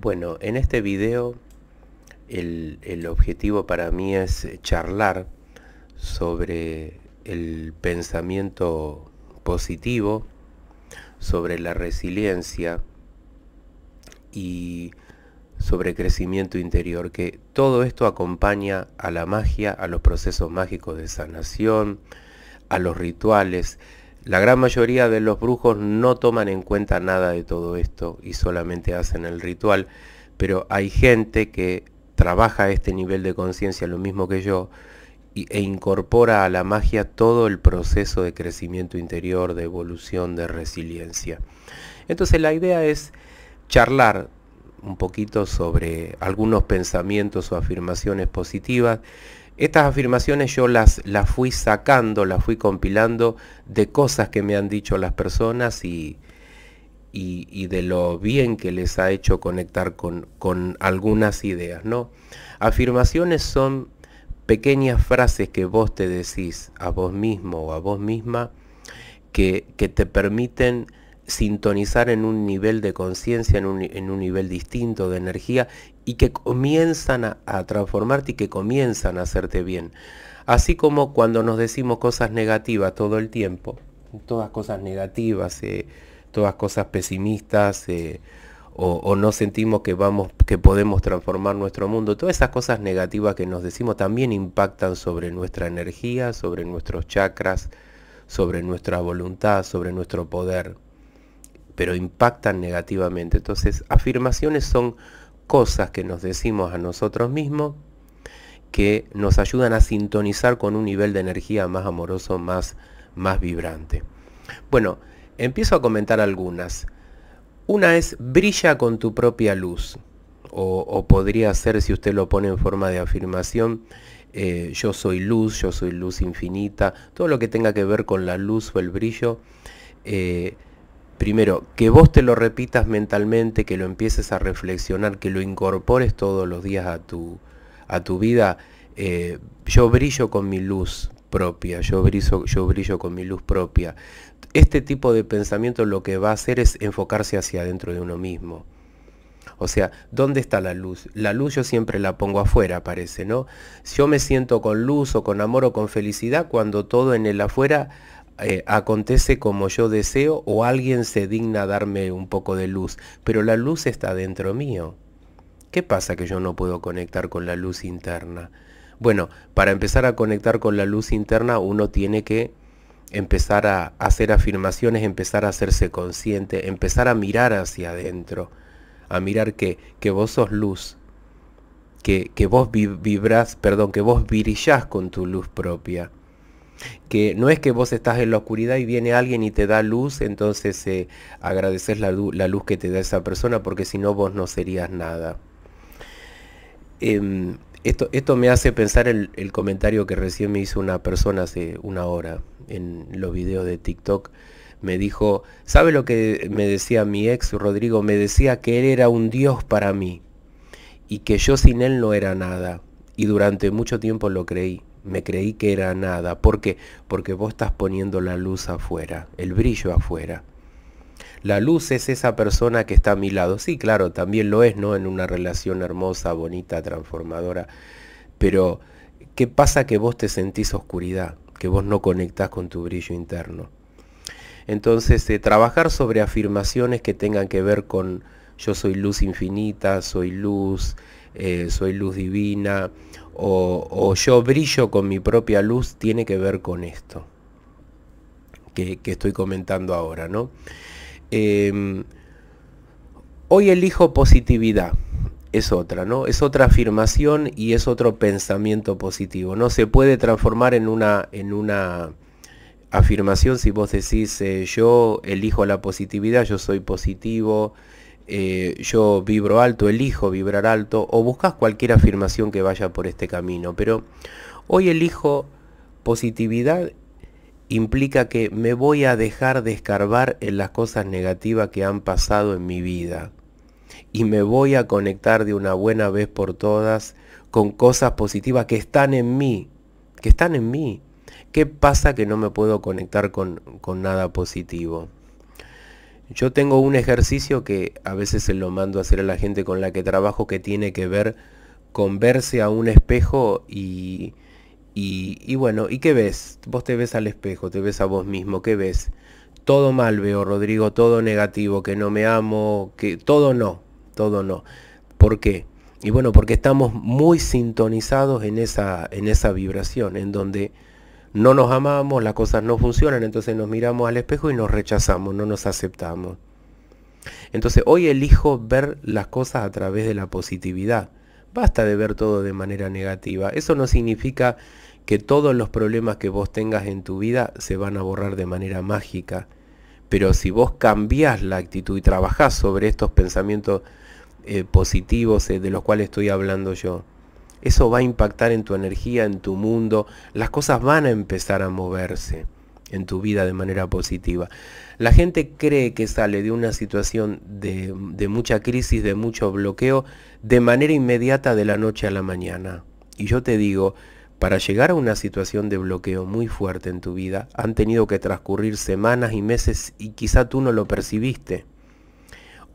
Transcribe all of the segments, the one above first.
Bueno, en este video el, el, objetivo para mí es charlar sobre el pensamiento positivo, sobre la resiliencia y sobre crecimiento interior, que todo esto acompaña a la magia, a los procesos mágicos de sanación, a los rituales, la gran mayoría de los brujos no toman en cuenta nada de todo esto y solamente hacen el ritual, pero hay gente que trabaja este nivel de conciencia lo mismo que yo e incorpora a la magia todo el proceso de crecimiento interior, de evolución, de resiliencia. Entonces la idea es charlar un poquito sobre algunos pensamientos o afirmaciones positivas estas afirmaciones yo las, las fui sacando, las fui compilando de cosas que me han dicho las personas y, y, de lo bien que les ha hecho conectar con, algunas ideas. ¿no? Afirmaciones son pequeñas frases que vos te decís a vos mismo o a vos misma que, que te permiten sintonizar en un nivel de conciencia, en un, nivel distinto de energía y que comienzan a, transformarte y que comienzan a hacerte bien. Así como cuando nos decimos cosas negativas todo el tiempo, todas cosas negativas, eh, todas cosas pesimistas, eh, o, no sentimos que vamos, que podemos transformar nuestro mundo. Todas esas cosas negativas que nos decimos también impactan sobre nuestra energía, sobre nuestros chakras, sobre nuestra voluntad, sobre nuestro poder pero impactan negativamente. Entonces, afirmaciones son cosas que nos decimos a nosotros mismos que nos ayudan a sintonizar con un nivel de energía más amoroso, más, más vibrante. Bueno, empiezo a comentar algunas. Una es brilla con tu propia luz. O, podría ser, si usted lo pone en forma de afirmación, eh, yo soy luz, yo soy luz infinita. Todo lo que tenga que ver con la luz o el brillo. Eh, primero, que vos te lo repitas mentalmente, que lo empieces a reflexionar, que lo incorpores todos los días a tu, a tu vida. Eh, yo brillo con mi luz propia, yo brillo, yo brillo con mi luz propia. Este tipo de pensamiento lo que va a hacer es enfocarse hacia adentro de uno mismo. O sea, ¿dónde está la luz? La luz yo siempre la pongo afuera, parece, ¿no? Yo me siento con luz o con amor o con felicidad cuando todo en el afuera eh, acontece como yo deseo o alguien se digna darme un poco de luz, pero la luz está dentro mío. ¿Qué pasa que yo no puedo conectar con la luz interna? Bueno, para empezar a conectar con la luz interna uno tiene que empezar a hacer afirmaciones, empezar a hacerse consciente, empezar a mirar hacia adentro, a mirar que, que vos sos luz, que, que vos vibrás, perdón, que vos brillás con tu luz propia que no es que vos estás en la oscuridad y viene alguien y te da luz, entonces eh, agradeces la, luz que te da esa persona, porque si no vos no serías nada. Em, esto, esto, me hace pensar el, el, comentario que recién me hizo una persona hace una hora en los videos de TikTok. Me dijo, ¿sabe lo que me decía mi ex Rodrigo? Me decía que él era un dios para mí y que yo sin él no era nada. Y durante mucho tiempo lo creí me creí que era nada. ¿Por qué? Porque vos estás poniendo la luz afuera, el brillo afuera. La luz es esa persona que está a mi lado. Sí, claro, también lo es, ¿no? En una relación hermosa, bonita, transformadora. Pero, ¿qué pasa que vos te sentís oscuridad? Que vos no conectás con tu brillo interno. Entonces, eh, trabajar sobre afirmaciones que tengan que ver con yo soy luz infinita, soy luz, eh, soy luz divina, o, yo brillo con mi propia luz tiene que ver con esto que, estoy comentando ahora, ¿no? Em, hoy elijo positividad, es otra, ¿no? Es otra afirmación y es otro pensamiento positivo, ¿no? Se puede transformar en una, en una afirmación si vos decís eh, yo elijo la positividad, yo soy positivo, eh, yo vibro alto, elijo vibrar alto, o buscas cualquier afirmación que vaya por este camino. Pero hoy elijo positividad implica que me voy a dejar de escarbar en las cosas negativas que han pasado en mi vida. Y me voy a conectar de una buena vez por todas con cosas positivas que están en mí. Que están en mí. ¿Qué pasa que no me puedo conectar con nada positivo? Yo tengo un ejercicio que a veces se lo mando a hacer a la gente con la que trabajo que tiene que ver con verse a un espejo y, y, bueno, ¿y qué ves? Vos te ves al espejo, te ves a vos mismo, ¿qué ves? Todo mal veo, Rodrigo, todo negativo, que no me amo, que todo no, todo no. ¿Por qué? Y bueno, porque estamos muy sintonizados en esa, en esa vibración, en donde no nos amamos, las cosas no funcionan, entonces nos miramos al espejo y nos rechazamos, no nos aceptamos. Entonces hoy elijo ver las cosas a través de la positividad. Basta de ver todo de manera negativa. Eso no significa que todos los problemas que vos tengas en tu vida se van a borrar de manera mágica. Pero si vos cambiás la actitud y trabajás sobre estos pensamientos eh, positivos eh, de los cuales estoy hablando yo, eso va a impactar en tu energía, en tu mundo, las cosas van a empezar a moverse en tu vida de manera positiva. La gente cree que sale de una situación de, de, mucha crisis, de mucho bloqueo, de manera inmediata de la noche a la mañana. Y yo te digo, para llegar a una situación de bloqueo muy fuerte en tu vida, han tenido que transcurrir semanas y meses y quizá tú no lo percibiste.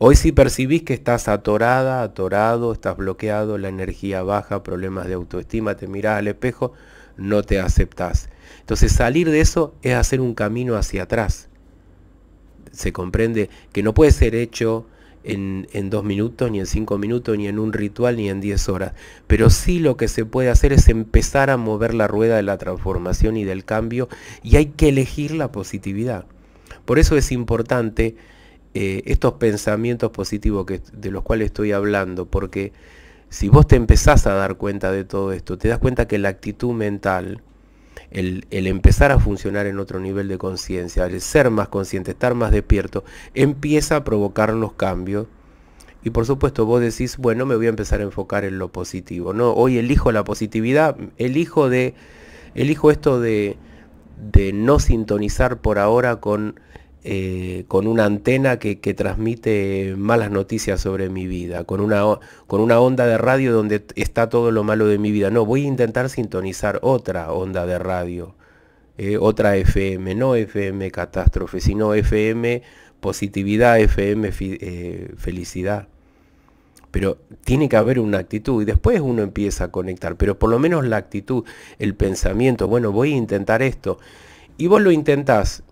Hoy si percibís que estás atorada, atorado, estás bloqueado, la energía baja, problemas de autoestima, te mirás al espejo, no te aceptás. Entonces salir de eso es hacer un camino hacia atrás. Se comprende que no puede ser hecho en, en dos minutos, ni en cinco minutos, ni en un ritual, ni en diez horas. Pero sí lo que se puede hacer es empezar a mover la rueda de la transformación y del cambio y hay que elegir la positividad. Por eso es importante eh, estos pensamientos positivos que, de los cuales estoy hablando, porque si vos te empezás a dar cuenta de todo esto, te das cuenta que la actitud mental, el, empezar a funcionar en otro nivel de conciencia, el ser más consciente, estar más despierto, empieza a provocar los cambios y por supuesto vos decís, bueno, me voy a empezar a enfocar en lo positivo. No, hoy elijo la positividad, elijo de elijo esto de, de no sintonizar por ahora con eh, con una antena que, transmite malas noticias sobre mi vida, con una, con una onda de radio donde está todo lo malo de mi vida. No, voy a intentar sintonizar otra onda de radio, eh, otra FM, no FM catástrofe, sino FM positividad, FM eh, felicidad. Pero tiene que haber una actitud y después uno empieza a conectar, pero por lo menos la actitud, el pensamiento, bueno, voy a intentar esto. Y vos lo intentás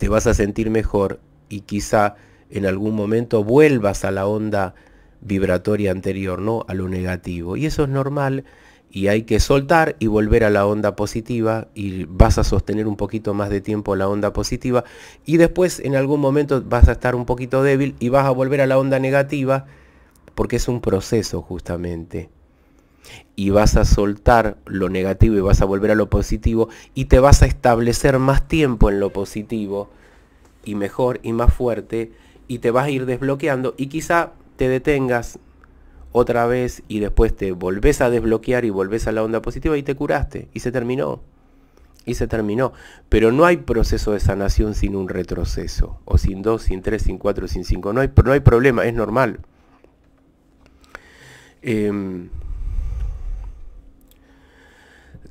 te vas a sentir mejor y quizá en algún momento vuelvas a la onda vibratoria anterior, ¿no? A lo negativo. Y eso es normal y hay que soltar y volver a la onda positiva y vas a sostener un poquito más de tiempo la onda positiva y después en algún momento vas a estar un poquito débil y vas a volver a la onda negativa porque es un proceso justamente y vas a soltar lo negativo y vas a volver a lo positivo y te vas a establecer más tiempo en lo positivo y mejor y más fuerte y te vas a ir desbloqueando y quizá te detengas otra vez y después te volvés a desbloquear y volvés a la onda positiva y te curaste y se terminó. Y se terminó. Pero no hay proceso de sanación sin un retroceso. O sin dos, sin tres, sin cuatro, sin cinco. No hay, no hay problema, es normal. Em,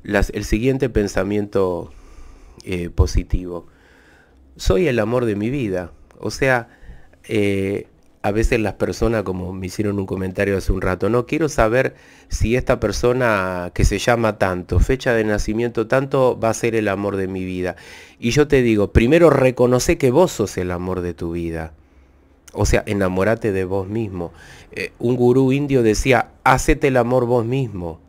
el siguiente pensamiento eh, positivo. Soy el amor de mi vida. O sea, eh, a veces las personas, como me hicieron un comentario hace un rato, no quiero saber si esta persona que se llama tanto, fecha de nacimiento tanto, va a ser el amor de mi vida. Y yo te digo, primero reconoce que vos sos el amor de tu vida. O sea, enamórate de vos mismo. Eh, un gurú indio decía, hacete el amor vos mismo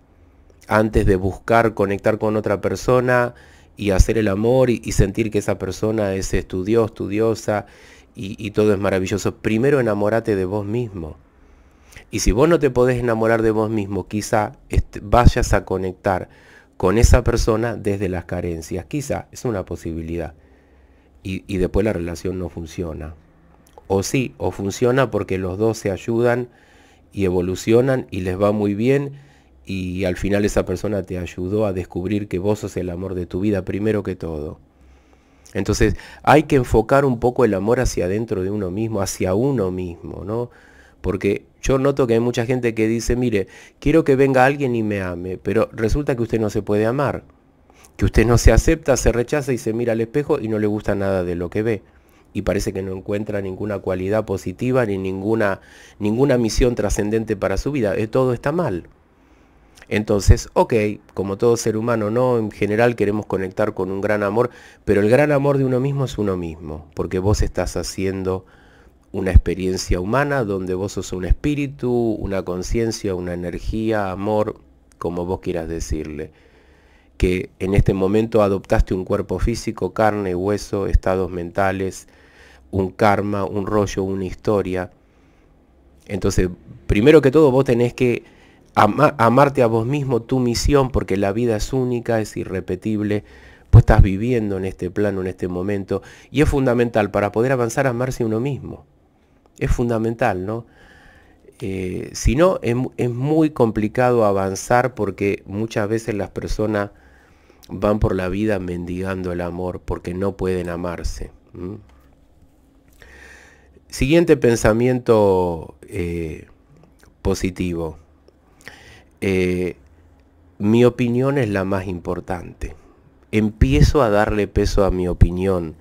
antes de buscar conectar con otra persona y hacer el amor y, sentir que esa persona es estudiosa, estudiosa y, todo es maravilloso. Primero enamórate de vos mismo. Y si vos no te podés enamorar de vos mismo, quizá vayas a conectar con esa persona desde las carencias. Quizá es una posibilidad. Y, y, después la relación no funciona. O sí, o funciona porque los dos se ayudan y evolucionan y les va muy bien y al final esa persona te ayudó a descubrir que vos sos el amor de tu vida primero que todo. Entonces hay que enfocar un poco el amor hacia adentro de uno mismo, hacia uno mismo, ¿no? Porque yo noto que hay mucha gente que dice, mire, quiero que venga alguien y me ame, pero resulta que usted no se puede amar, que usted no se acepta, se rechaza y se mira al espejo y no le gusta nada de lo que ve. Y parece que no encuentra ninguna cualidad positiva ni ninguna, ninguna misión trascendente para su vida. Eh, todo está mal. Entonces, ok, como todo ser humano, no, en general queremos conectar con un gran amor, pero el gran amor de uno mismo es uno mismo, porque vos estás haciendo una experiencia humana donde vos sos un espíritu, una conciencia, una energía, amor, como vos quieras decirle que en este momento adoptaste un cuerpo físico, carne, hueso, estados mentales, un karma, un rollo, una historia. Entonces, primero que todo vos tenés que amarte a vos mismo, tu misión, porque la vida es única, es irrepetible, pues estás viviendo en este plano, en este momento, y es fundamental para poder avanzar amarse uno mismo. Es fundamental, ¿no? Eh, si no, es, muy complicado avanzar porque muchas veces las personas van por la vida mendigando el amor porque no pueden amarse. Siguiente pensamiento eh, positivo. Eh, mi opinión es la más importante. Empiezo a darle peso a mi opinión.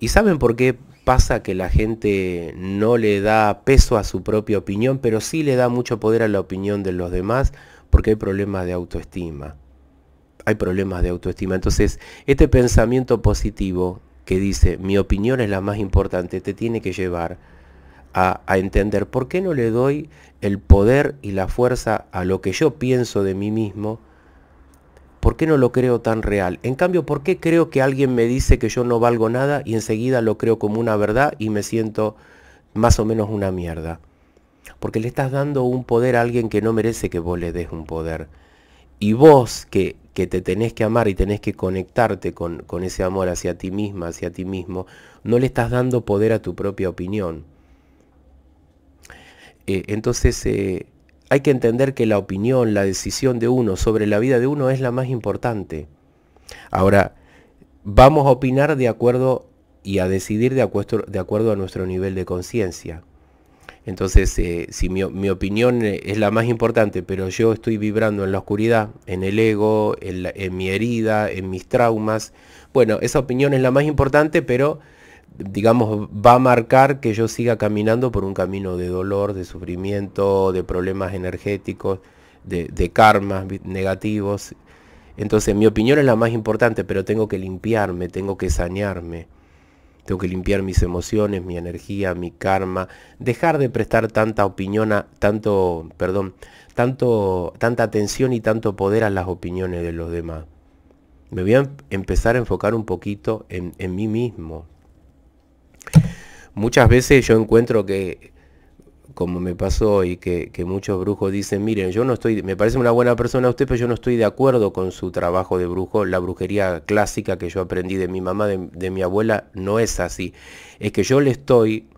¿Y saben por qué pasa que la gente no le da peso a su propia opinión, pero sí le da mucho poder a la opinión de los demás? Porque hay problemas de autoestima. Hay problemas de autoestima. Entonces, este pensamiento positivo que dice, mi opinión es la más importante, te tiene que llevar a, entender por qué no le doy el poder y la fuerza a lo que yo pienso de mí mismo, por qué no lo creo tan real. En cambio, por qué creo que alguien me dice que yo no valgo nada y enseguida lo creo como una verdad y me siento más o menos una mierda. Porque le estás dando un poder a alguien que no merece que vos le des un poder. Y vos que, te tenés que amar y tenés que conectarte con, con ese amor hacia ti misma, hacia ti mismo, no le estás dando poder a tu propia opinión. Eh, entonces eh, hay que entender que la opinión, la decisión de uno sobre la vida de uno es la más importante. Ahora, vamos a opinar de acuerdo y a decidir de, acuerdo, a nuestro nivel de conciencia. Entonces, eh, si mi, opinión es la más importante, pero yo estoy vibrando en la oscuridad, en el ego, en mi herida, en mis traumas, bueno, esa opinión es la más importante, pero digamos, va a marcar que yo siga caminando por un camino de dolor, de sufrimiento, de problemas energéticos, de, karmas negativos. Entonces mi opinión es la más importante, pero tengo que limpiarme, tengo que sañarme, Tengo que limpiar mis emociones, mi energía, mi karma, dejar de prestar tanta opinión, a, tanto, perdón, tanto, tanta atención y tanto poder a las opiniones de los demás. Me voy a em-, empezar a enfocar un poquito en mí mismo, muchas veces yo encuentro que, como me pasó y que, muchos brujos dicen, miren, yo no estoy, me parece una buena persona usted, pero yo no estoy de acuerdo con su trabajo de brujo, la brujería clásica que yo aprendí de mi mamá, de, de mi abuela, no es así. Es que yo le estoy,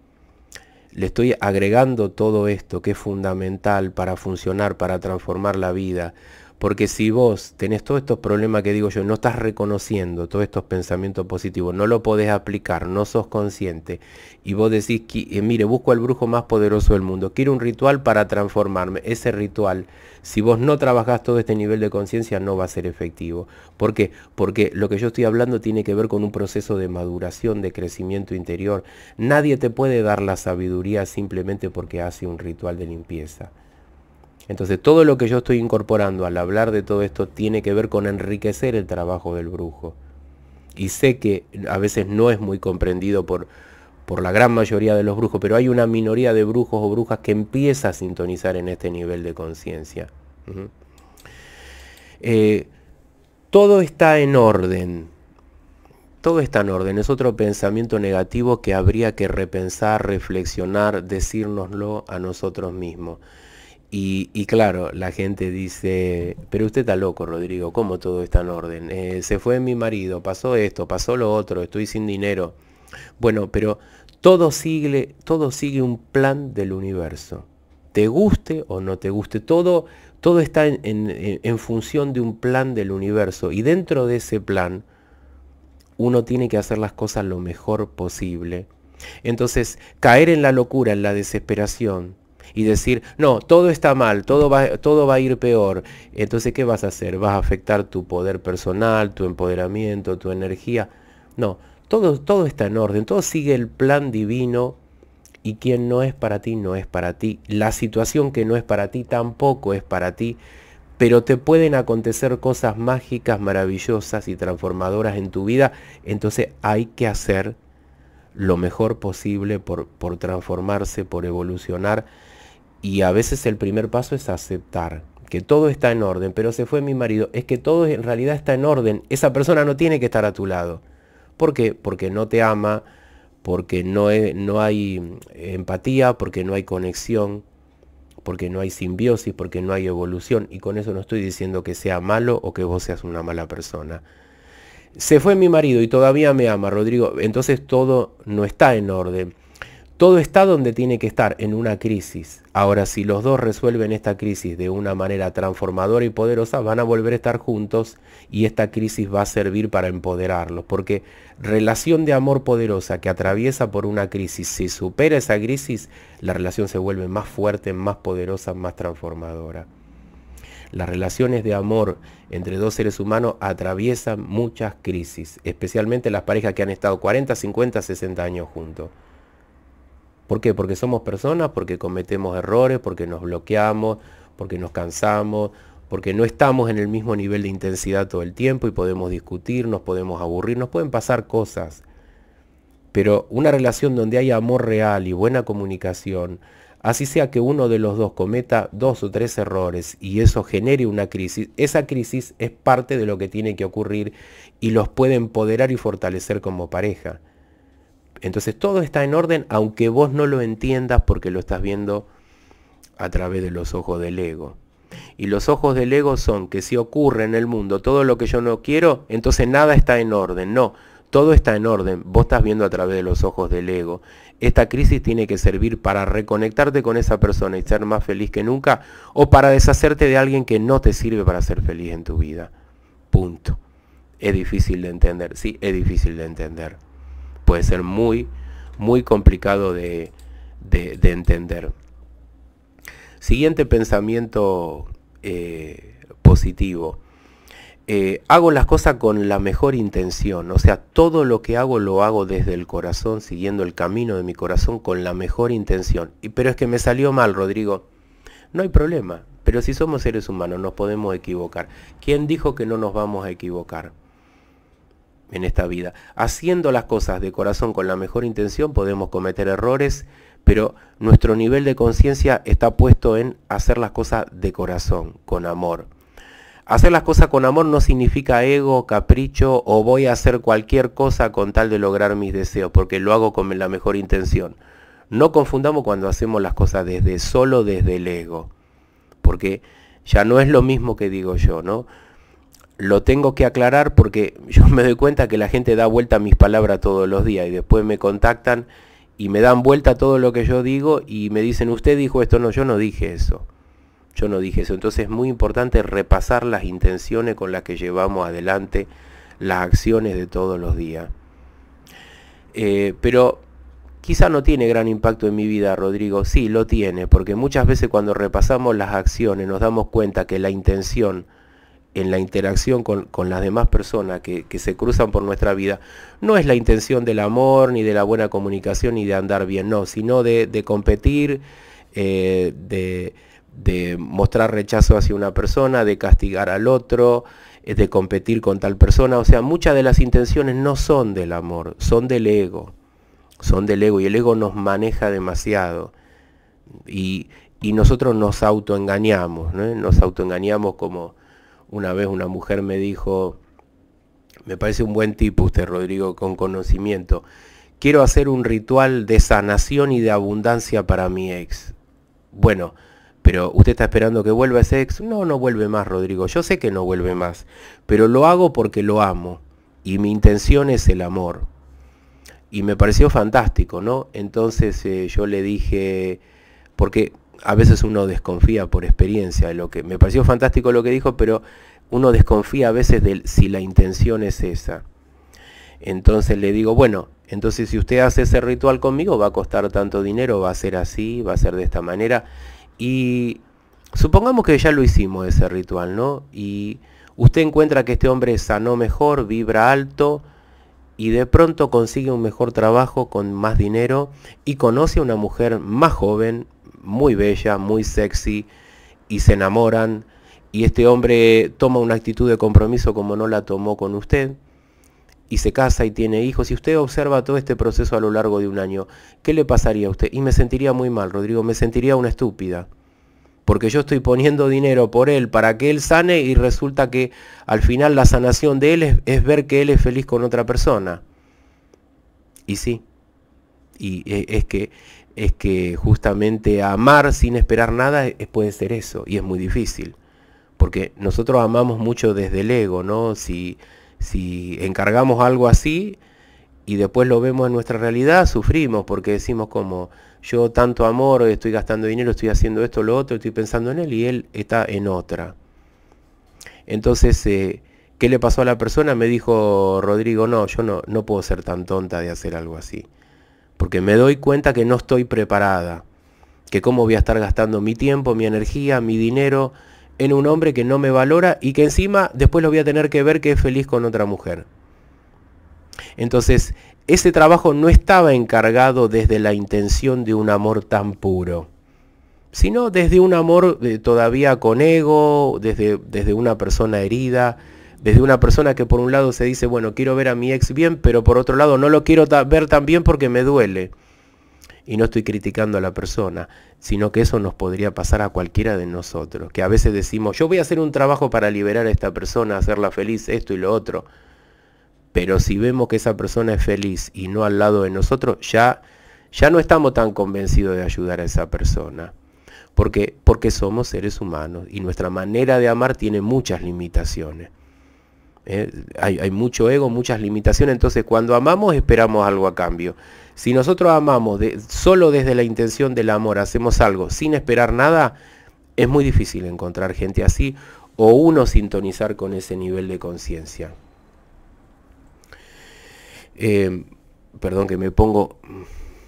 le estoy agregando todo esto que es fundamental para funcionar, para transformar la vida. Porque si vos tenés todos estos problemas que digo yo, no estás reconociendo todos estos pensamientos positivos, no lo podés aplicar, no sos consciente, y vos decís, que, eh, mire, busco al brujo más poderoso del mundo, quiero un ritual para transformarme. Ese ritual, si vos no trabajás todo este nivel de conciencia, no va a ser efectivo. ¿Por qué? Porque lo que yo estoy hablando tiene que ver con un proceso de maduración, de crecimiento interior. Nadie te puede dar la sabiduría simplemente porque hace un ritual de limpieza. Entonces todo lo que yo estoy incorporando al hablar de todo esto tiene que ver con enriquecer el trabajo del brujo. Y sé que a veces no es muy comprendido por, la gran mayoría de los brujos, pero hay una minoría de brujos o brujas que empieza a sintonizar en este nivel de conciencia. Eh, todo está en orden. Todo está en orden. Es otro pensamiento negativo que habría que repensar, reflexionar, decírnoslo a nosotros mismos. Y, claro, la gente dice, pero usted está loco, Rodrigo, ¿cómo todo está en orden? Eh, se fue mi marido, pasó esto, pasó lo otro, estoy sin dinero. Bueno, pero todo sigue, todo sigue un plan del universo. Te guste o no te guste, todo, todo está en, en función de un plan del universo. Y dentro de ese plan, uno tiene que hacer las cosas lo mejor posible. Entonces, caer en la locura, en la desesperación, y decir, no, todo está mal, todo va, todo va a ir peor. Entonces, ¿qué vas a hacer? ¿Vas a afectar tu poder personal, tu empoderamiento, tu energía? No, todo, todo está en orden, todo sigue el plan divino y quien no es para ti no es para ti. La situación que no es para ti tampoco es para ti, pero te pueden acontecer cosas mágicas, maravillosas y transformadoras en tu vida. Entonces hay que hacer lo mejor posible por, por transformarse, por evolucionar y a veces el primer paso es aceptar que todo está en orden, pero se fue mi marido. Es que todo en realidad está en orden. Esa persona no tiene que estar a tu lado. ¿Por qué? Porque no te ama, porque no, hay eh, empatía, porque no hay conexión, porque no hay simbiosis, porque no hay evolución. Y con eso no estoy diciendo que sea malo o que vos seas una mala persona. Se fue mi marido y todavía me ama, Rodrigo. Entonces todo no está en orden. Todo está donde tiene que estar, en una crisis. Ahora, si los dos resuelven esta crisis de una manera transformadora y poderosa, van a volver a estar juntos y esta crisis va a servir para empoderarlos. Porque relación de amor poderosa que atraviesa por una crisis, si supera esa crisis, la relación se vuelve más fuerte, más poderosa, más transformadora. Las relaciones de amor entre dos seres humanos atraviesan muchas crisis, especialmente las parejas que han estado 40, 50, 60 años juntos. ¿Por qué? Porque somos personas, porque cometemos errores, porque nos bloqueamos, porque nos cansamos, porque no estamos en el mismo nivel de intensidad todo el tiempo y podemos discutir, nos podemos aburrir, nos pueden pasar cosas. Pero una relación donde hay amor real y buena comunicación, así sea que uno de los dos cometa dos o tres errores y eso genere una crisis, esa crisis es parte de lo que tiene que ocurrir y los puede empoderar y fortalecer como pareja. Entonces todo está en orden, aunque vos no lo entiendas porque lo estás viendo a través de los ojos del ego. Y los ojos del ego son que si ocurre en el mundo todo lo que yo no quiero, entonces nada está en orden. No, todo está en orden. Vos estás viendo a través de los ojos del ego. Esta crisis tiene que servir para reconectarte con esa persona y ser más feliz que nunca o para deshacerte de alguien que no te sirve para ser feliz en tu vida. Punto. Es difícil de entender. Sí, es difícil de entender puede ser muy, muy complicado de, entender. Siguiente pensamiento eh, positivo. Eh, hago las cosas con la mejor intención, o sea, todo lo que hago lo hago desde el corazón, siguiendo el camino de mi corazón con la mejor intención. pero es que me salió mal, Rodrigo. No hay problema, pero si somos seres humanos nos podemos equivocar. ¿Quién dijo que no nos vamos a equivocar? en esta vida. Haciendo las cosas de corazón con la mejor intención podemos cometer errores, pero nuestro nivel de conciencia está puesto en hacer las cosas de corazón, con amor. Hacer las cosas con amor no significa ego, capricho o voy a hacer cualquier cosa con tal de lograr mis deseos, porque lo hago con la mejor intención. No confundamos cuando hacemos las cosas desde solo desde el ego, porque ya no es lo mismo que digo yo, ¿no? lo tengo que aclarar porque yo me doy cuenta que la gente da vuelta a mis palabras todos los días y después me contactan y me dan vuelta a todo lo que yo digo y me dicen, usted dijo esto, no, yo no dije eso. Yo no dije eso. Entonces es muy importante repasar las intenciones con las que llevamos adelante las acciones de todos los días. Eh, pero quizá no tiene gran impacto en mi vida, Rodrigo. Sí, lo tiene, porque muchas veces cuando repasamos las acciones nos damos cuenta que la intención en la interacción con, con las demás personas que, se cruzan por nuestra vida, no es la intención del amor, ni de la buena comunicación, ni de andar bien, no, sino de, competir, eh, de, mostrar rechazo hacia una persona, de castigar al otro, eh, de competir con tal persona. O sea, muchas de las intenciones no son del amor, son del ego, son del ego y el ego nos maneja demasiado. Y, nosotros nos autoengañamos, nos autoengañamos como una vez una mujer me dijo, me parece un buen tipo usted, Rodrigo, con conocimiento. Quiero hacer un ritual de sanación y de abundancia para mi ex. Bueno, pero usted está esperando que vuelva ese ex. No, no vuelve más, Rodrigo. Yo sé que no vuelve más, pero lo hago porque lo amo y mi intención es el amor. Y me pareció fantástico, ¿no? Entonces eh, yo le dije, porque a veces uno desconfía por experiencia de lo que me pareció fantástico lo que dijo, pero uno desconfía a veces de si la intención es esa. Entonces le digo, bueno, entonces si usted hace ese ritual conmigo va a costar tanto dinero, va a ser así, va a ser de esta manera y supongamos que ya lo hicimos ese ritual, ¿no? Y usted encuentra que este hombre sanó mejor, vibra alto, y de pronto consigue un mejor trabajo con más dinero y conoce a una mujer más joven, muy bella, muy sexy, y se enamoran, y este hombre toma una actitud de compromiso como no la tomó con usted, y se casa y tiene hijos, y usted observa todo este proceso a lo largo de un año, ¿qué le pasaría a usted? Y me sentiría muy mal, Rodrigo, me sentiría una estúpida, porque yo estoy poniendo dinero por él para que él sane y resulta que al final la sanación de él es, es ver que él es feliz con otra persona. Y sí, y eh, es que es que justamente amar sin esperar nada puede ser eso, y es muy difícil, porque nosotros amamos mucho desde el ego, ¿no? Si, si encargamos algo así y después lo vemos en nuestra realidad, sufrimos, porque decimos como, yo tanto amor, estoy gastando dinero, estoy haciendo esto, lo otro, estoy pensando en él, y él está en otra. Entonces, eh, ¿qué le pasó a la persona? Me dijo Rodrigo, no, yo no, no puedo ser tan tonta de hacer algo así porque me doy cuenta que no estoy preparada, que cómo voy a estar gastando mi tiempo, mi energía, mi dinero en un hombre que no me valora y que encima después lo voy a tener que ver que es feliz con otra mujer. Entonces, ese trabajo no estaba encargado desde la intención de un amor tan puro, sino desde un amor eh, todavía con ego, desde, desde una persona herida, desde una persona que por un lado se dice, bueno, quiero ver a mi ex bien, pero por otro lado no lo quiero ver tan bien porque me duele. Y no estoy criticando a la persona, sino que eso nos podría pasar a cualquiera de nosotros, que a veces decimos, yo voy a hacer un trabajo para liberar a esta persona, hacerla feliz, esto y lo otro. Pero si vemos que esa persona es feliz y no al lado de nosotros, ya, ya no estamos tan convencidos de ayudar a esa persona. Porque, porque somos seres humanos y nuestra manera de amar tiene muchas limitaciones. ¿eh? hay, mucho ego, muchas limitaciones, entonces cuando amamos esperamos algo a cambio. Si nosotros amamos de, solo desde la intención del amor, hacemos algo sin esperar nada, es muy difícil encontrar gente así o uno sintonizar con ese nivel de conciencia. Em, perdón que me pongo,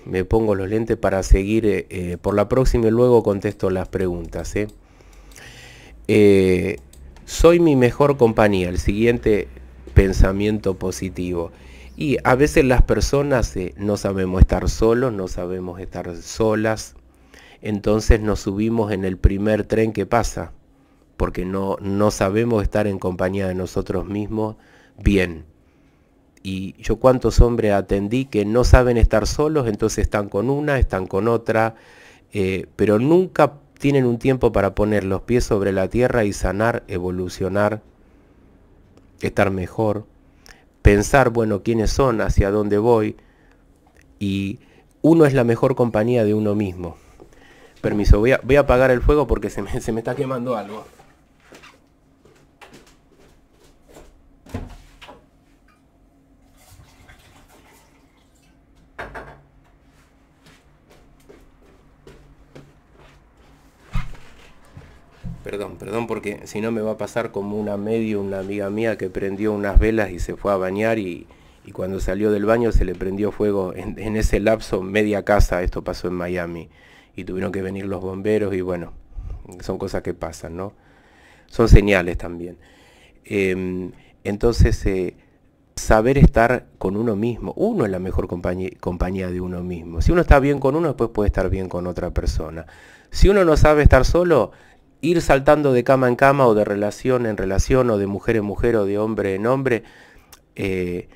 me pongo los lentes para seguir eh, eh, por la próxima y luego contesto las preguntas soy mi mejor compañía, el siguiente pensamiento positivo. Y a veces las personas eh, no sabemos estar solos, no sabemos estar solas, entonces nos subimos en el primer tren que pasa, porque no, no sabemos estar en compañía de nosotros mismos bien. Y yo cuántos hombres atendí que no saben estar solos, entonces están con una, están con otra, eh, pero nunca tienen un tiempo para poner los pies sobre la tierra y sanar, evolucionar, estar mejor, pensar, bueno, quiénes son, hacia dónde voy, y uno es la mejor compañía de uno mismo. Permiso, voy a, apagar el fuego porque se me, se me está quemando algo. perdón, perdón, porque si no me va a pasar como una medio, una amiga mía que prendió unas velas y se fue a bañar y, cuando salió del baño se le prendió fuego en, ese lapso media casa, esto pasó en Miami, y tuvieron que venir los bomberos y bueno, son cosas que pasan, ¿no? Son señales también. Em, entonces, eh, saber estar con uno mismo, uno es la mejor compañía, compañía de uno mismo. Si uno está bien con uno, después puede estar bien con otra persona. Si uno no sabe estar solo, ir saltando de cama en cama o de relación en relación o de mujer en mujer o de hombre en hombre, eh,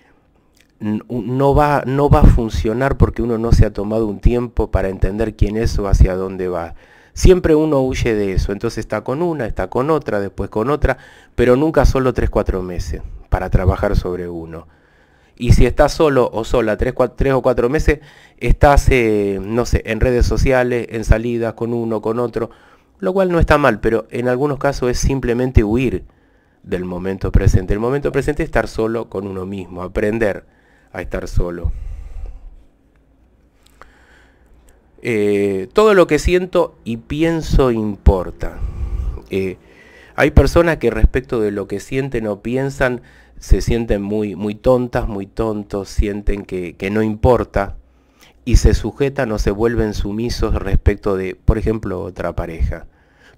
no, va, no va a funcionar porque uno no se ha tomado un tiempo para entender quién es o hacia dónde va. Siempre uno huye de eso, entonces está con una, está con otra, después con otra, pero nunca solo 3-4 meses para trabajar sobre uno. Y si estás solo o sola 3, o 4 meses, estás, eh, no sé, en redes sociales, en salidas con uno, con otro, lo cual no está mal, pero en algunos casos es simplemente huir del momento presente. El momento presente es estar solo con uno mismo, aprender a estar solo. Eh, todo lo que siento y pienso importa. Eh, hay personas que respecto de lo que sienten o piensan se sienten muy, muy tontas, muy tontos, sienten que, que no importa y se sujetan o se vuelven sumisos respecto de, por ejemplo, otra pareja.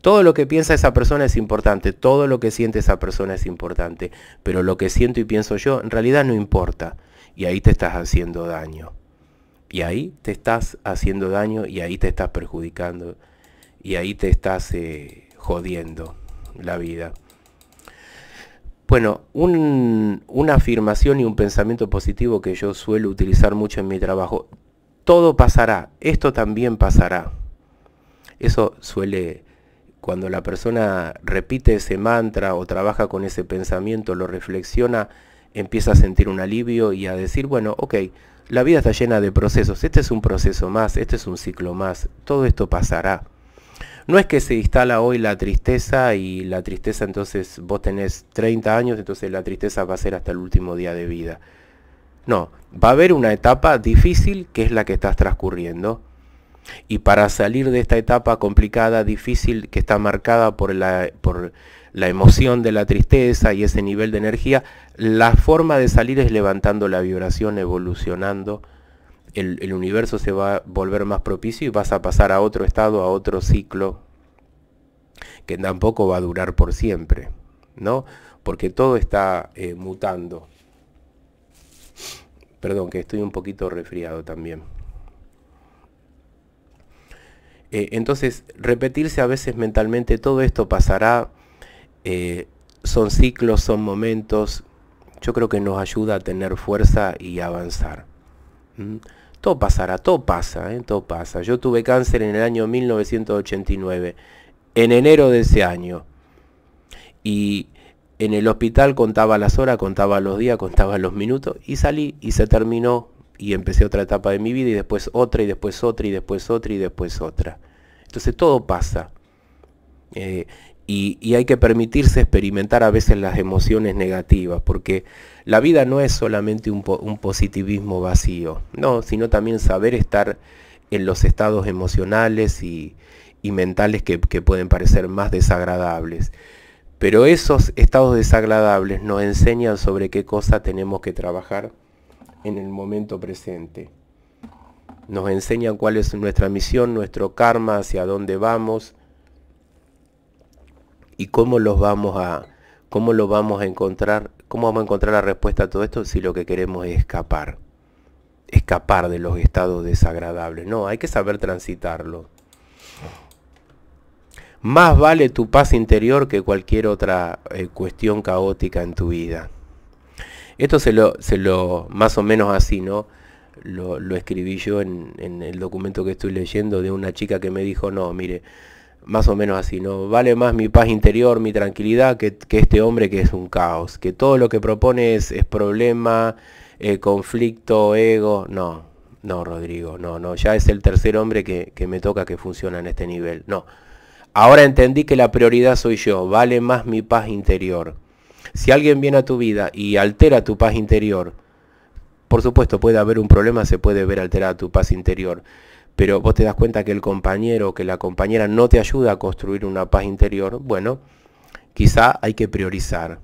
Todo lo que piensa esa persona es importante, todo lo que siente esa persona es importante, pero lo que siento y pienso yo en realidad no importa. Y ahí te estás haciendo daño. Y ahí te estás haciendo daño y ahí te estás perjudicando. Y ahí te estás eh, jodiendo la vida. Bueno, una afirmación y un pensamiento positivo que yo suelo utilizar mucho en mi trabajo todo pasará, esto también pasará. Eso suele, cuando la persona repite ese mantra o trabaja con ese pensamiento, lo reflexiona, empieza a sentir un alivio y a decir, bueno, ok, la vida está llena de procesos, este es un proceso más, este es un ciclo más, todo esto pasará. No es que se instala hoy la tristeza y la tristeza entonces vos tenés 30 años, entonces la tristeza va a ser hasta el último día de vida. No, va a haber una etapa difícil que es la que estás transcurriendo. Y para salir de esta etapa complicada, difícil, que está marcada por la, por la emoción de la tristeza y ese nivel de energía, la forma de salir es levantando la vibración, evolucionando. El, universo se va a volver más propicio y vas a pasar a otro estado, a otro ciclo, que tampoco va a durar por siempre, ¿no? Porque todo está eh, mutando. Perdón, que estoy un poquito resfriado también. Eh, entonces, repetirse a veces mentalmente, todo esto pasará, eh, son ciclos, son momentos, yo creo que nos ayuda a tener fuerza y avanzar. ¿Mm? Todo pasará, todo pasa, ¿eh? todo pasa. Yo tuve cáncer en el año 1989, en enero de ese año. Y en el hospital contaba las horas, contaba los días, contaba los minutos y salí y se terminó y empecé otra etapa de mi vida y después otra y después otra y después otra y después otra. Entonces todo pasa. Eh, y, hay que permitirse experimentar a veces las emociones negativas, porque la vida no es solamente un, positivismo vacío, no, sino también saber estar en los estados emocionales y, mentales que pueden parecer más desagradables. Pero esos estados desagradables nos enseñan sobre qué cosa tenemos que trabajar en el momento presente. Nos enseñan cuál es nuestra misión, nuestro karma, hacia dónde vamos y cómo los vamos a cómo lo vamos a encontrar, cómo vamos a encontrar la respuesta a todo esto si lo que queremos es escapar. Escapar de los estados desagradables. No, hay que saber transitarlo. Más vale tu paz interior que cualquier otra eh, cuestión caótica en tu vida. Esto se lo, se lo más o menos así, ¿no? Lo, escribí yo en, el documento que estoy leyendo de una chica que me dijo, no, mire, más o menos así, ¿no? Vale más mi paz interior, mi tranquilidad, que, este hombre que es un caos, que todo lo que propone es, problema, eh, conflicto, ego, no, no, Rodrigo, no, no, ya es el tercer hombre que, que me toca que funciona en este nivel, no Ahora entendí que la prioridad soy yo, vale más mi paz interior. Si alguien viene a tu vida y altera tu paz interior, por supuesto puede haber un problema, se puede ver alterada tu paz interior, pero vos te das cuenta que el compañero o que la compañera no te ayuda a construir una paz interior, bueno, quizá hay que priorizar.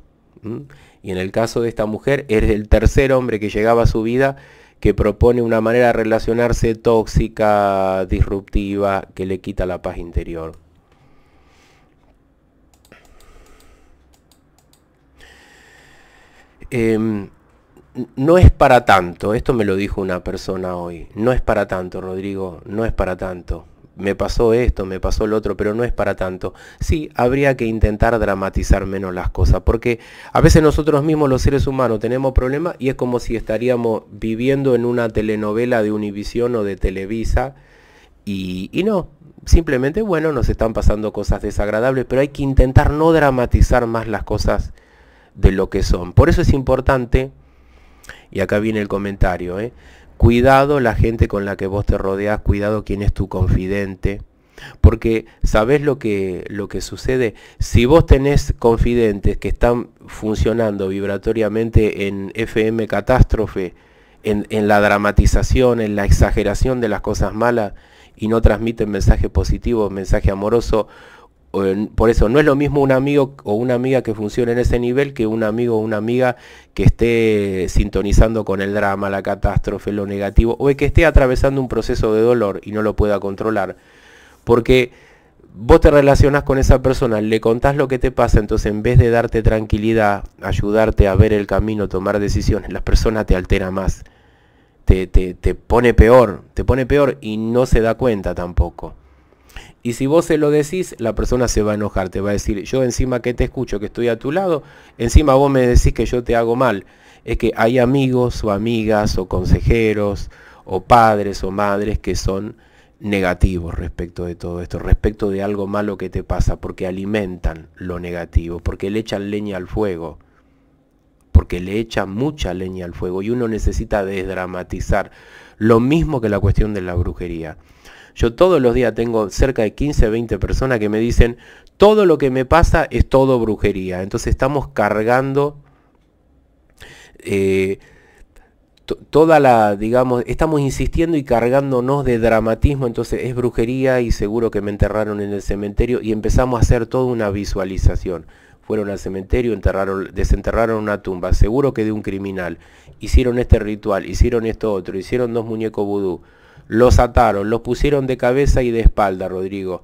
Y en el caso de esta mujer, es el tercer hombre que llegaba a su vida que propone una manera de relacionarse tóxica, disruptiva, que le quita la paz interior. Em, no es para tanto, esto me lo dijo una persona hoy, no es para tanto, Rodrigo, no es para tanto. Me pasó esto, me pasó lo otro, pero no es para tanto. Sí, habría que intentar dramatizar menos las cosas, porque a veces nosotros mismos los seres humanos tenemos problemas y es como si estaríamos viviendo en una telenovela de Univisión o de Televisa y, y no, simplemente bueno, nos están pasando cosas desagradables, pero hay que intentar no dramatizar más las cosas de lo que son. Por eso es importante, y acá viene el comentario, ¿eh? cuidado la gente con la que vos te rodeas, cuidado quién es tu confidente, porque sabés lo que, lo que sucede. Si vos tenés confidentes que están funcionando vibratoriamente en FM catástrofe, en, en la dramatización, en la exageración de las cosas malas, y no transmiten mensaje positivo, mensaje amoroso, por eso no es lo mismo un amigo o una amiga que funcione en ese nivel que un amigo o una amiga que esté sintonizando con el drama, la catástrofe, lo negativo, o que esté atravesando un proceso de dolor y no lo pueda controlar. Porque vos te relacionás con esa persona, le contás lo que te pasa, entonces en vez de darte tranquilidad, ayudarte a ver el camino, tomar decisiones, la persona te altera más, te, te pone peor, te pone peor y no se da cuenta tampoco. Y si vos se lo decís, la persona se va a enojar, te va a decir, yo encima que te escucho, que estoy a tu lado, encima vos me decís que yo te hago mal. Es que hay amigos o amigas o consejeros o padres o madres que son negativos respecto de todo esto, respecto de algo malo que te pasa, porque alimentan lo negativo, porque le echan leña al fuego, porque le echan mucha leña al fuego y uno necesita desdramatizar. Lo mismo que la cuestión de la brujería. Yo todos los días tengo cerca de 15, 20 personas que me dicen, todo lo que me pasa es todo brujería. Entonces estamos cargando eh, toda la, digamos, estamos insistiendo y cargándonos de dramatismo, entonces es brujería y seguro que me enterraron en el cementerio y empezamos a hacer toda una visualización. Fueron al cementerio, enterraron, desenterraron una tumba, seguro que de un criminal. Hicieron este ritual, hicieron esto otro, hicieron dos muñecos vudú. Los ataron, los pusieron de cabeza y de espalda, Rodrigo.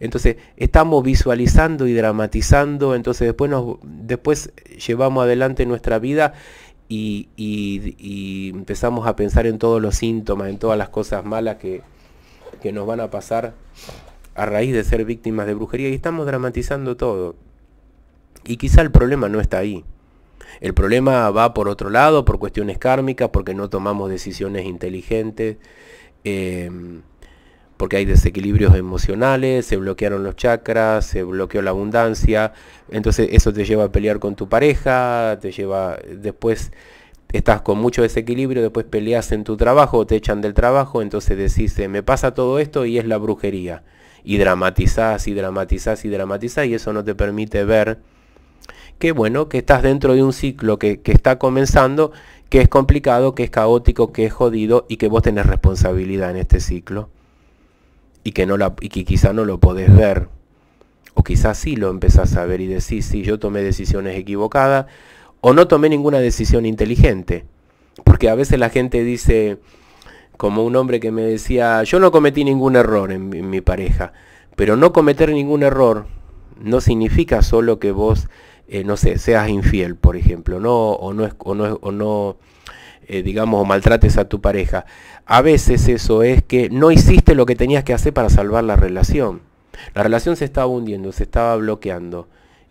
Entonces estamos visualizando y dramatizando, entonces después, nos, después llevamos adelante nuestra vida y, empezamos a pensar en todos los síntomas, en todas las cosas malas que, que nos van a pasar a raíz de ser víctimas de brujería y estamos dramatizando todo. Y quizá el problema no está ahí. El problema va por otro lado, por cuestiones kármicas, porque no tomamos decisiones inteligentes. Em, porque hay desequilibrios emocionales, se bloquearon los chakras, se bloqueó la abundancia, entonces eso te lleva a pelear con tu pareja, te lleva después estás con mucho desequilibrio, después peleas en tu trabajo, te echan del trabajo, entonces decís, eh, me pasa todo esto y es la brujería. Y dramatizás y dramatizás y dramatizás y eso no te permite ver que bueno, que estás dentro de un ciclo que está comenzando que es complicado, que es caótico, que es jodido y que vos tenés responsabilidad en este ciclo y que, no la, y que quizá no lo podés ver. O quizás sí lo empezás a ver y decís, si yo tomé decisiones equivocadas o no tomé ninguna decisión inteligente. Porque a veces la gente dice, como un hombre que me decía, yo no cometí ningún error en mi pareja, pero no cometer ningún error no significa solo que vos eh, no sé, seas infiel, por ejemplo, no, o no, o no, eh, digamos, o maltrates a tu pareja. A veces eso es que no hiciste lo que tenías que hacer para salvar la relación. La relación se estaba hundiendo, se estaba bloqueando.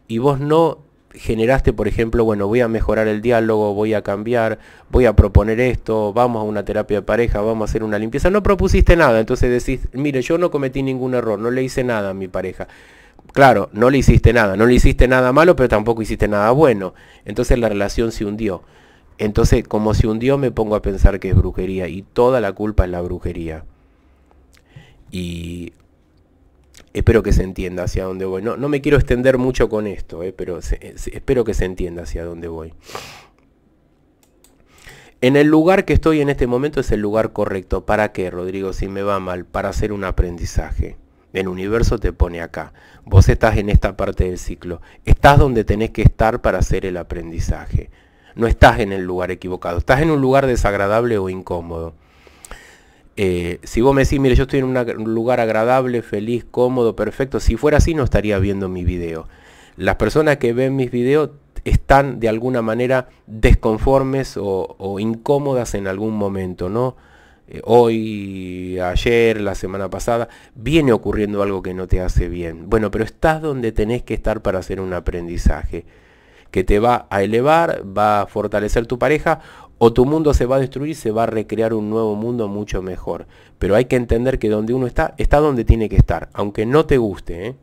Y vos no generaste, por ejemplo, bueno, voy a mejorar el diálogo, voy a cambiar, voy a proponer esto, vamos a una terapia de pareja, vamos a hacer una limpieza. No propusiste nada, entonces decís, mire, yo no cometí ningún error, no le hice nada a mi pareja. Claro, no le hiciste nada, no le hiciste nada malo, pero tampoco hiciste nada bueno. Entonces la relación se hundió. Entonces, como se hundió, me pongo a pensar que es brujería y toda la culpa es la brujería. Y espero que se entienda hacia dónde voy. No, me quiero extender mucho con esto, eh, pero espero que se entienda hacia dónde voy. En el lugar que estoy en este momento es el lugar correcto. ¿Para qué, Rodrigo? Si me va mal, para hacer un aprendizaje. El universo te pone acá. Vos estás en esta parte del ciclo. Estás donde tenés que estar para hacer el aprendizaje. No estás en el lugar equivocado. Estás en un lugar desagradable o incómodo. Eh, si vos me decís, mire, yo estoy en un lugar agradable, feliz, cómodo, perfecto. Si fuera así, no estaría viendo mi video. Las personas que ven mis videos están de alguna manera desconformes o incómodas en algún momento, ¿no? Eh, hoy, ayer, la semana pasada, viene ocurriendo algo que no te hace bien. Bueno, pero estás donde tenés que estar para hacer un aprendizaje que te va a elevar, va a fortalecer tu pareja o tu mundo se va a destruir, se va a recrear un nuevo mundo mucho mejor. Pero hay que entender que donde uno está, está donde tiene que estar, aunque no te guste. ¿eh?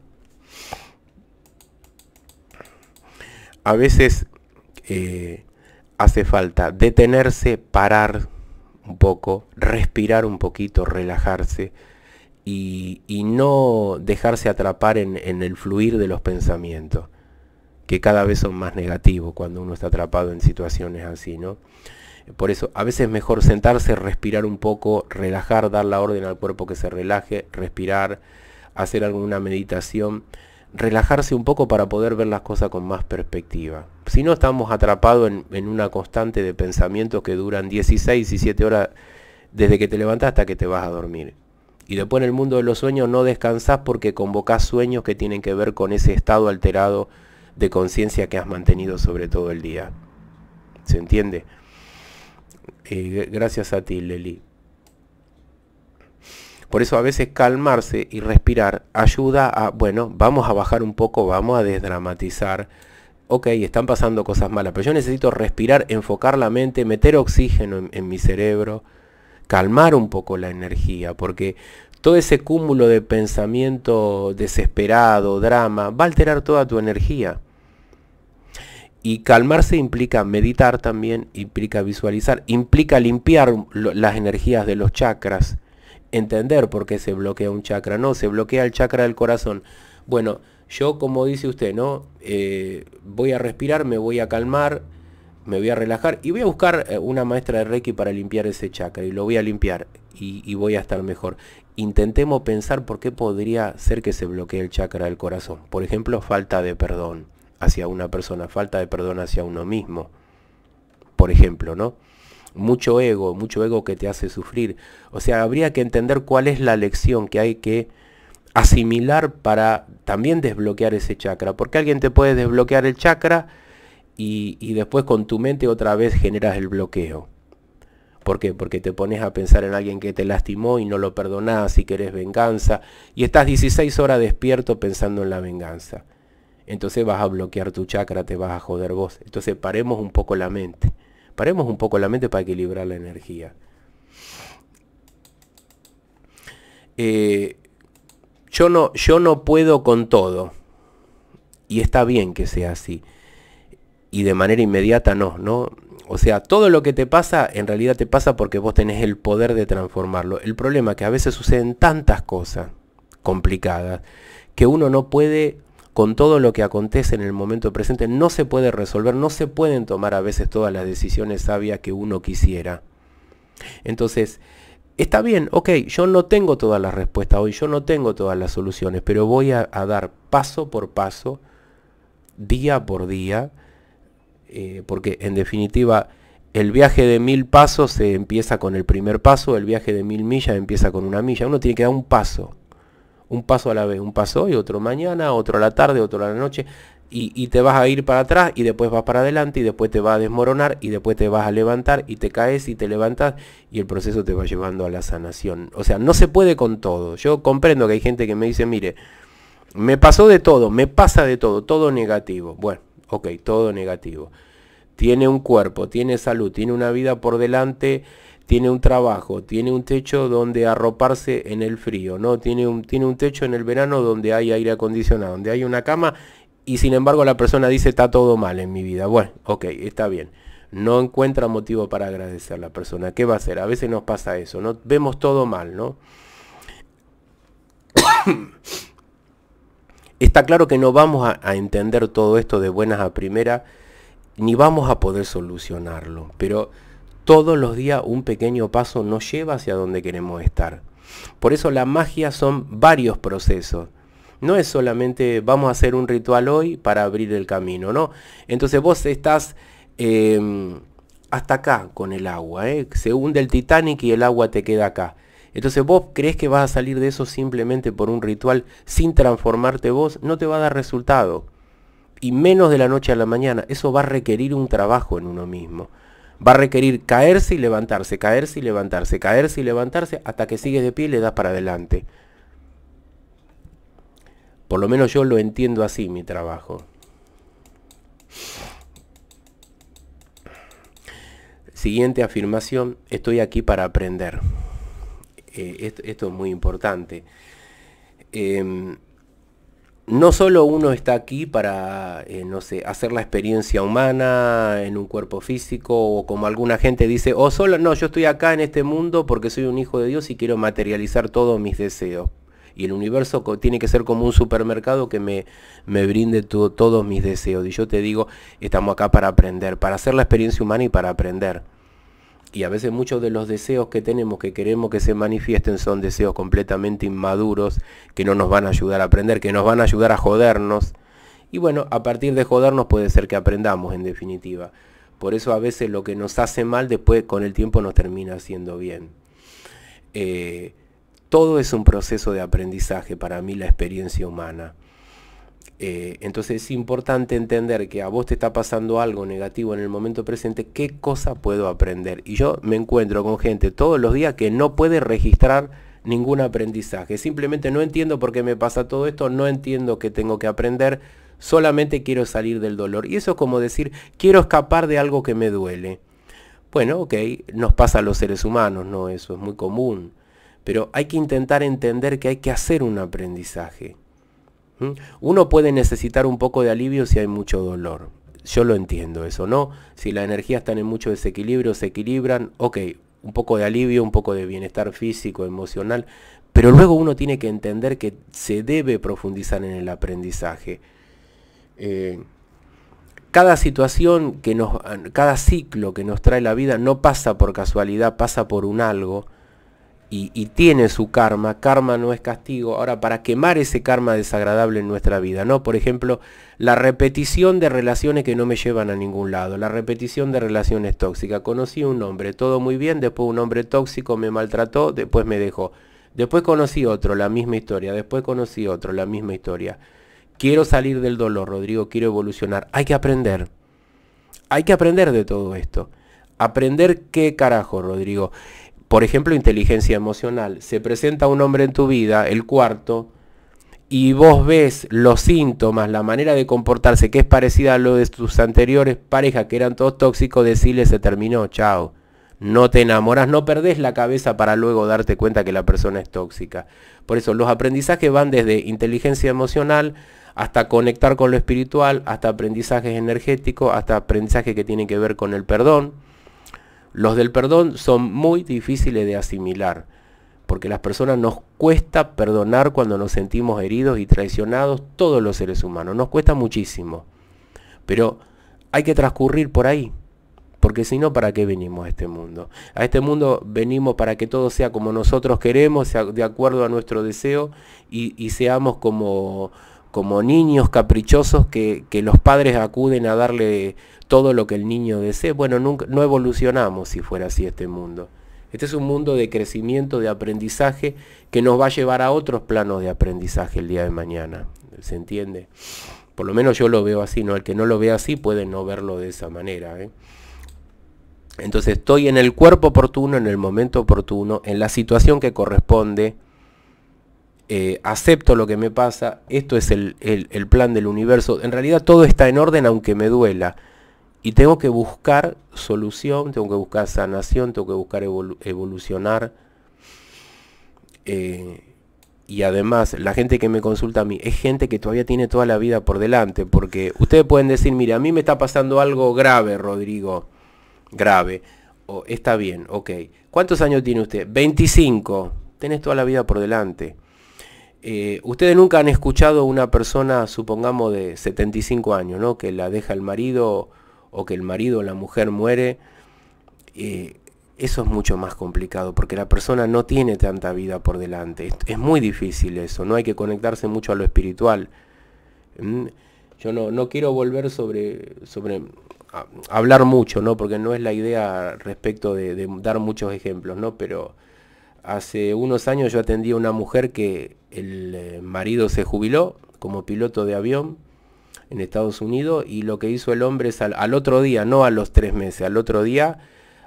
A veces eh, hace falta detenerse, parar, un poco, respirar un poquito, relajarse y, y no dejarse atrapar en, en el fluir de los pensamientos, que cada vez son más negativos cuando uno está atrapado en situaciones así, ¿no? Por eso a veces es mejor sentarse, respirar un poco, relajar, dar la orden al cuerpo que se relaje, respirar, hacer alguna meditación relajarse un poco para poder ver las cosas con más perspectiva. Si no, estamos atrapados en, una constante de pensamientos que duran 16, 17 horas desde que te levantas hasta que te vas a dormir. Y después en el mundo de los sueños no descansas porque convocás sueños que tienen que ver con ese estado alterado de conciencia que has mantenido sobre todo el día. ¿Se entiende? Eh, gracias a ti, Leli. Por eso a veces calmarse y respirar ayuda a, bueno, vamos a bajar un poco, vamos a desdramatizar. Ok, están pasando cosas malas, pero yo necesito respirar, enfocar la mente, meter oxígeno en, mi cerebro, calmar un poco la energía, porque todo ese cúmulo de pensamiento desesperado, drama, va a alterar toda tu energía. Y calmarse implica meditar también, implica visualizar, implica limpiar las energías de los chakras, entender por qué se bloquea un chakra. No, se bloquea el chakra del corazón. Bueno, yo como dice usted, ¿no? Eh, voy a respirar, me voy a calmar, me voy a relajar y voy a buscar eh, una maestra de Reiki para limpiar ese chakra y lo voy a limpiar y, y voy a estar mejor. Intentemos pensar por qué podría ser que se bloquee el chakra del corazón. Por ejemplo, falta de perdón hacia una persona, falta de perdón hacia uno mismo. Por ejemplo, ¿no? mucho ego, mucho ego que te hace sufrir. O sea, habría que entender cuál es la lección que hay que asimilar para también desbloquear ese chakra, porque alguien te puede desbloquear el chakra y, después con tu mente otra vez generas el bloqueo. ¿Por qué? Porque te pones a pensar en alguien que te lastimó y no lo perdonás y querés venganza. Y estás 16 horas despierto pensando en la venganza. Entonces vas a bloquear tu chakra, te vas a joder vos. Entonces paremos un poco la mente. Paremos un poco la mente para equilibrar la energía. Eh, yo, no, yo no puedo con todo. Y está bien que sea así. Y de manera inmediata no, no. O sea, todo lo que te pasa en realidad te pasa porque vos tenés el poder de transformarlo. El problema es que a veces suceden tantas cosas complicadas que uno no puede con todo lo que acontece en el momento presente, no se puede resolver, no se pueden tomar a veces todas las decisiones sabias que uno quisiera. Entonces, está bien, ok, yo no tengo todas las respuestas hoy, yo no tengo todas las soluciones, pero voy a, dar paso por paso, día por día, eh, porque en definitiva el viaje de mil pasos se empieza con el primer paso, el viaje de mil millas empieza con una milla, uno tiene que dar un paso un paso a la vez, un paso hoy, otro mañana, otro a la tarde, otro a la noche, y, te vas a ir para atrás y después vas para adelante y después te vas a desmoronar y después te vas a levantar y te caes y te levantas y el proceso te va llevando a la sanación. O sea, no se puede con todo. Yo comprendo que hay gente que me dice, mire, me pasó de todo, me pasa de todo, todo negativo. Bueno, ok, todo negativo. Tiene un cuerpo, tiene salud, tiene una vida por delante tiene un trabajo, tiene un techo donde arroparse en el frío, ¿no? Tiene un, tiene un techo en el verano donde hay aire acondicionado, donde hay una cama y sin embargo la persona dice está todo mal en mi vida. Bueno, ok, está bien. No encuentra motivo para agradecer a la persona. ¿Qué va a hacer? A veces nos pasa eso, ¿no? Vemos todo mal, ¿no? Está claro que no vamos a, entender todo esto de buenas a primeras... ni vamos a poder solucionarlo, pero todos los días un pequeño paso nos lleva hacia donde queremos estar. Por eso la magia son varios procesos. No es solamente vamos a hacer un ritual hoy para abrir el camino, ¿no? Entonces vos estás em, hasta acá con el agua, ¿eh? se hunde el Titanic y el agua te queda acá. Entonces vos crees que vas a salir de eso simplemente por un ritual sin transformarte vos, no te va a dar resultado. Y menos de la noche a la mañana, eso va a requerir un trabajo en uno mismo va a requerir caerse y levantarse, caerse y levantarse, caerse y levantarse hasta que sigues de pie y le das para adelante. Por lo menos yo lo entiendo así mi trabajo. Siguiente afirmación, estoy aquí para aprender. Eh, esto, es muy importante. Em, no solo uno está aquí para, eh, no sé, hacer la experiencia humana en un cuerpo físico o como alguna gente dice, o solo, no, yo estoy acá en este mundo porque soy un hijo de Dios y quiero materializar todos mis deseos. Y el universo tiene que ser como un supermercado que me, brinde todos mis deseos. Y yo te digo, estamos acá para aprender, para hacer la experiencia humana y para aprender. Y a veces muchos de los deseos que tenemos, que queremos que se manifiesten, son deseos completamente inmaduros, que no nos van a ayudar a aprender, que nos van a ayudar a jodernos. Y bueno, a partir de jodernos puede ser que aprendamos, en definitiva. Por eso a veces lo que nos hace mal, después con el tiempo nos termina haciendo bien. Eh, todo es un proceso de aprendizaje para mí la experiencia humana. Eh, entonces es importante entender que a vos te está pasando algo negativo en el momento presente, qué cosa puedo aprender. Y yo me encuentro con gente todos los días que no puede registrar ningún aprendizaje. Simplemente no entiendo por qué me pasa todo esto, no entiendo qué tengo que aprender, solamente quiero salir del dolor. Y eso es como decir, quiero escapar de algo que me duele. Bueno, ok, nos pasa a los seres humanos, ¿no? Eso es muy común. Pero hay que intentar entender que hay que hacer un aprendizaje. Uno puede necesitar un poco de alivio si hay mucho dolor. Yo lo entiendo eso, ¿no? Si las energías están en mucho desequilibrio, se equilibran, ok, un poco de alivio, un poco de bienestar físico, emocional, pero luego uno tiene que entender que se debe profundizar en el aprendizaje. Eh, cada situación que nos, cada ciclo que nos trae la vida no pasa por casualidad, pasa por un algo y, tiene su karma, karma no es castigo. Ahora, para quemar ese karma desagradable en nuestra vida, ¿no? Por ejemplo, la repetición de relaciones que no me llevan a ningún lado, la repetición de relaciones tóxicas. Conocí un hombre, todo muy bien, después un hombre tóxico me maltrató, después me dejó. Después conocí otro, la misma historia, después conocí otro, la misma historia. Quiero salir del dolor, Rodrigo, quiero evolucionar. Hay que aprender. Hay que aprender de todo esto. Aprender qué carajo, Rodrigo. Por ejemplo, inteligencia emocional. Se presenta un hombre en tu vida, el cuarto, y vos ves los síntomas, la manera de comportarse que es parecida a lo de tus anteriores parejas que eran todos tóxicos, decirle se terminó, chao. No te enamoras, no perdés la cabeza para luego darte cuenta que la persona es tóxica. Por eso los aprendizajes van desde inteligencia emocional hasta conectar con lo espiritual, hasta aprendizajes energéticos, hasta aprendizajes que tienen que ver con el perdón los del perdón son muy difíciles de asimilar, porque las personas nos cuesta perdonar cuando nos sentimos heridos y traicionados, todos los seres humanos, nos cuesta muchísimo. Pero hay que transcurrir por ahí, porque si no, ¿para qué venimos a este mundo? A este mundo venimos para que todo sea como nosotros queremos, de acuerdo a nuestro deseo, y, seamos como, como niños caprichosos que, que los padres acuden a darle todo lo que el niño desee. Bueno, nunca, no evolucionamos si fuera así este mundo. Este es un mundo de crecimiento, de aprendizaje, que nos va a llevar a otros planos de aprendizaje el día de mañana. ¿Se entiende? Por lo menos yo lo veo así, ¿no? El que no lo vea así puede no verlo de esa manera. ¿eh? Entonces estoy en el cuerpo oportuno, en el momento oportuno, en la situación que corresponde. Eh, acepto lo que me pasa, esto es el plan del universo. En realidad todo está en orden aunque me duela. Y tengo que buscar solución, tengo que buscar sanación, tengo que buscar evolucionar. Eh, y además, la gente que me consulta a mí es gente que todavía tiene toda la vida por delante. Porque ustedes pueden decir, mira, a mí me está pasando algo grave, Rodrigo. Grave. O, está bien, ok. ¿Cuántos años tiene usted? 25. Tenés toda la vida por delante. Eh, ustedes nunca han escuchado una persona, supongamos, de 75 años, ¿no? Que la deja el marido o que el marido o la mujer muere, eh, eso es mucho más complicado, porque la persona no tiene tanta vida por delante. Es, muy difícil eso, no hay que conectarse mucho a lo espiritual. ¿Mm? Yo no, quiero volver sobre, sobre hablar mucho, ¿no? porque no es la idea respecto de, de, dar muchos ejemplos, ¿no? pero hace unos años yo atendí a una mujer que el eh, marido se jubiló como piloto de avión en Estados Unidos y lo que hizo el hombre es al, otro día, no a los tres meses, al otro día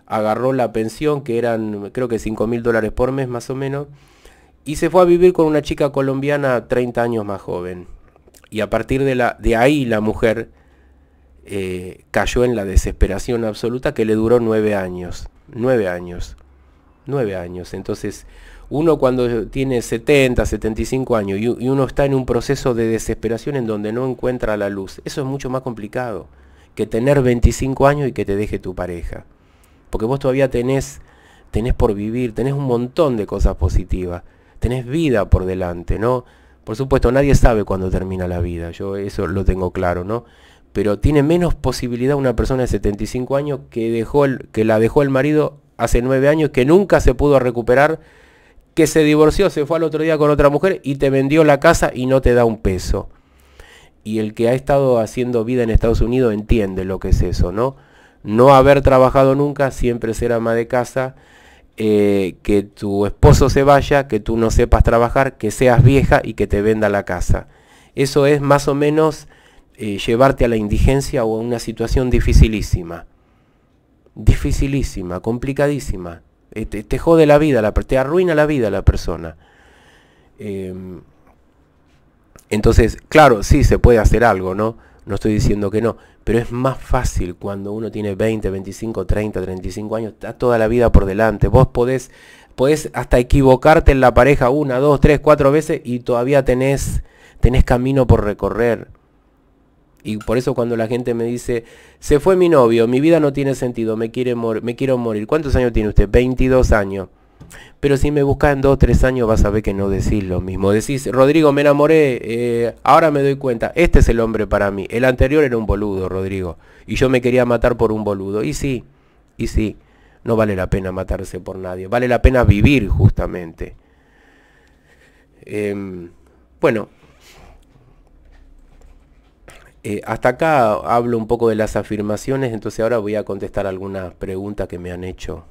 agarró la pensión que eran creo que 5 mil dólares por mes más o menos y se fue a vivir con una chica colombiana 30 años más joven. Y a partir de, la, de ahí la mujer eh, cayó en la desesperación absoluta que le duró nueve años. Nueve años. Nueve años. Entonces uno cuando tiene 70, 75 años y, uno está en un proceso de desesperación en donde no encuentra la luz, eso es mucho más complicado que tener 25 años y que te deje tu pareja. Porque vos todavía tenés, tenés por vivir, tenés un montón de cosas positivas, tenés vida por delante, ¿no? Por supuesto, nadie sabe cuándo termina la vida, yo eso lo tengo claro, ¿no? Pero tiene menos posibilidad una persona de 75 años que, dejó que la dejó el marido hace 9 años, que nunca se pudo recuperar que se divorció, se fue al otro día con otra mujer y te vendió la casa y no te da un peso. Y el que ha estado haciendo vida en Estados Unidos entiende lo que es eso, ¿no? No haber trabajado nunca, siempre ser ama de casa, eh, que tu esposo se vaya, que tú no sepas trabajar, que seas vieja y que te venda la casa. Eso es más o menos eh, llevarte a la indigencia o a una situación dificilísima. Dificilísima, complicadísima. Eh, te, jode la vida, la, te arruina la vida la persona. Em, entonces, claro, sí se puede hacer algo, ¿no? No estoy diciendo que no, pero es más fácil cuando uno tiene 20, 25, 30, 35 años, está toda la vida por delante. Vos podés, podés hasta equivocarte en la pareja una, dos, tres, cuatro veces y todavía tenés, tenés camino por recorrer. Y por eso cuando la gente me dice, se fue mi novio, mi vida no tiene sentido, me, quiere me quiero morir. ¿Cuántos años tiene usted? 22 años. Pero si me buscas en 2 3 años vas a ver que no decís lo mismo. Decís, Rodrigo, me enamoré, eh, ahora me doy cuenta, este es el hombre para mí. El anterior era un boludo, Rodrigo. Y yo me quería matar por un boludo. Y sí, y sí, no vale la pena matarse por nadie. Vale la pena vivir justamente. Em, bueno, eh, hasta acá hablo un poco de las afirmaciones, entonces ahora voy a contestar algunas preguntas que me han hecho